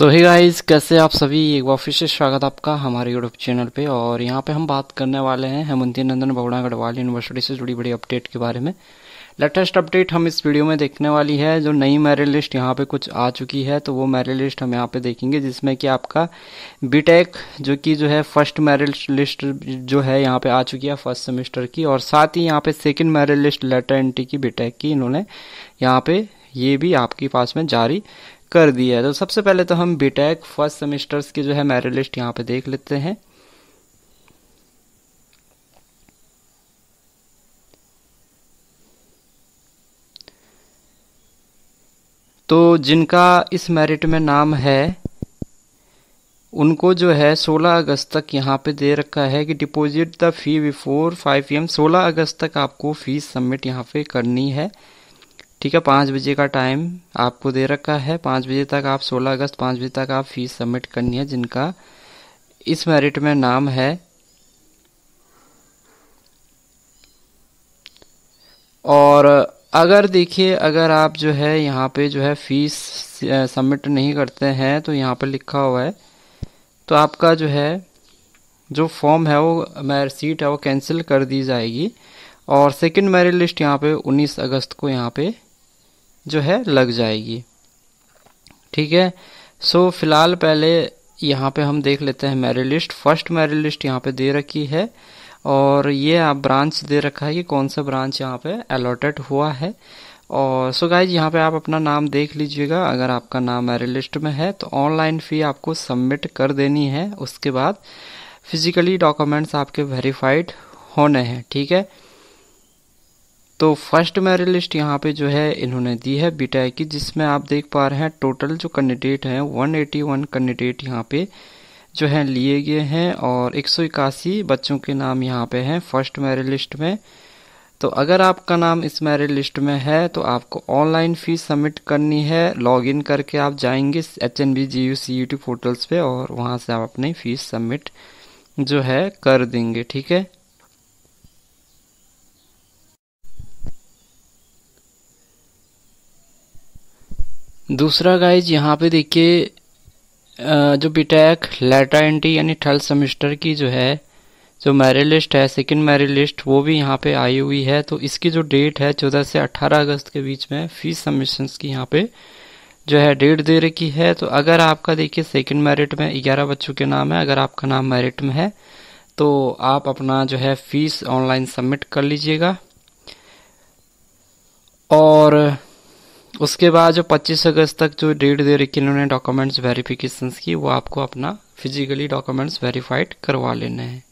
सो ही guys कैसे आप सभी एक बार फिर से स्वागत आपका हमारे यूट्यूब चैनल पे और यहाँ पे हम बात करने वाले हैं हेमंती नंदन बगुड़ा गढ़वाल यूनिवर्सिटी से जुड़ी बड़ी अपडेट के बारे में लेटेस्ट अपडेट हम इस वीडियो में देखने वाली है जो नई मेरिट लिस्ट यहाँ पे कुछ आ चुकी है तो वो मेरिट लिस्ट हम यहाँ पे देखेंगे जिसमें कि आपका बीटेक जो कि जो है फर्स्ट मेरिट लिस्ट जो है यहाँ पे आ चुकी है फर्स्ट सेमेस्टर की और साथ ही यहाँ पे second merit list letter entry की बीटेक की इन्होंने यहाँ पे ये भी आपके पास में जारी कर दिया है तो सबसे पहले तो हम बीटेक e फर्स्ट सेमेस्टर्स की जो है मेरिट लिस्ट यहाँ पे देख लेते हैं तो जिनका इस मेरिट में नाम है उनको जो है 16 अगस्त तक यहाँ पे दे रखा है कि deposit the fee before 5 P 16 सोलह अगस्त तक आपको फीस सबमिट यहाँ पे करनी है ठीक है पाँच बजे का टाइम आपको दे रखा है पाँच बजे तक आप सोलह अगस्त पाँच बजे तक आप फीस सबमिट करनी है जिनका इस मेरिट में नाम है और अगर देखिए अगर आप जो है यहाँ पे जो है फीस सबमिट नहीं करते हैं तो यहाँ पर लिखा हुआ है तो आपका जो है जो फॉर्म है वो मेरिट सीट है वो कैंसिल कर दी जाएगी और सेकंड मेरिट लिस्ट यहाँ पे 19 अगस्त को यहाँ पे जो है लग जाएगी ठीक है सो so, फिलहाल पहले यहाँ पे हम देख लेते हैं मेरी लिस्ट फर्स्ट मेरी लिस्ट यहाँ पे दे रखी है और ये आप ब्रांच दे रखा है कि कौन सा ब्रांच यहाँ पे अलॉटेड हुआ है और सो गाइज यहाँ पे आप अपना नाम देख लीजिएगा अगर आपका नाम मेरी लिस्ट में है तो ऑनलाइन फ़ी आपको सबमिट कर देनी है उसके बाद फिजिकली डॉक्यूमेंट्स आपके वेरीफाइड होने हैं ठीक है तो फर्स्ट मेरिट लिस्ट यहाँ पे जो है इन्होंने दी है बीटेक की जिसमें आप देख पा रहे हैं टोटल जो कैंडिडेट हैं 181 कैंडिडेट यहाँ पे जो है लिए गए हैं और एक बच्चों के नाम यहाँ पे हैं फर्स्ट मेरिट लिस्ट में तो अगर आपका नाम इस मेरिट लिस्ट में है तो आपको ऑनलाइन फीस सबमिट करनी है लॉगिन करके आप जाएंगे H N B G U C YouTube portals पे और वहाँ से आप अपनी फ़ीस सबमिट जो है कर देंगे ठीक है दूसरा गाइज यहाँ पे देखिए जो बीटेक लेटा एंटी यानी थर्ड सेमेस्टर की जो है जो मैरिट लिस्ट है सेकेंड मैरिट लिस्ट वो भी यहाँ पे आई हुई है तो इसकी जो डेट है चौदह से अट्ठारह अगस्त के बीच में फीस सबमिशन की यहाँ पे जो है डेट दे रखी है तो अगर आपका देखिए सेकेंड मेरिट में ग्यारह बच्चों के नाम है अगर आपका नाम मेरिट में है तो आप अपना जो है फीस ऑनलाइन सबमिट कर लीजिएगा और उसके बाद जो 25 अगस्त तक जो डेट दे रखी इन्होंने डॉक्यूमेंट्स वेरिफिकेशंस की वो आपको अपना फिजिकली डॉक्यूमेंट्स वेरीफाइड करवा लेने हैं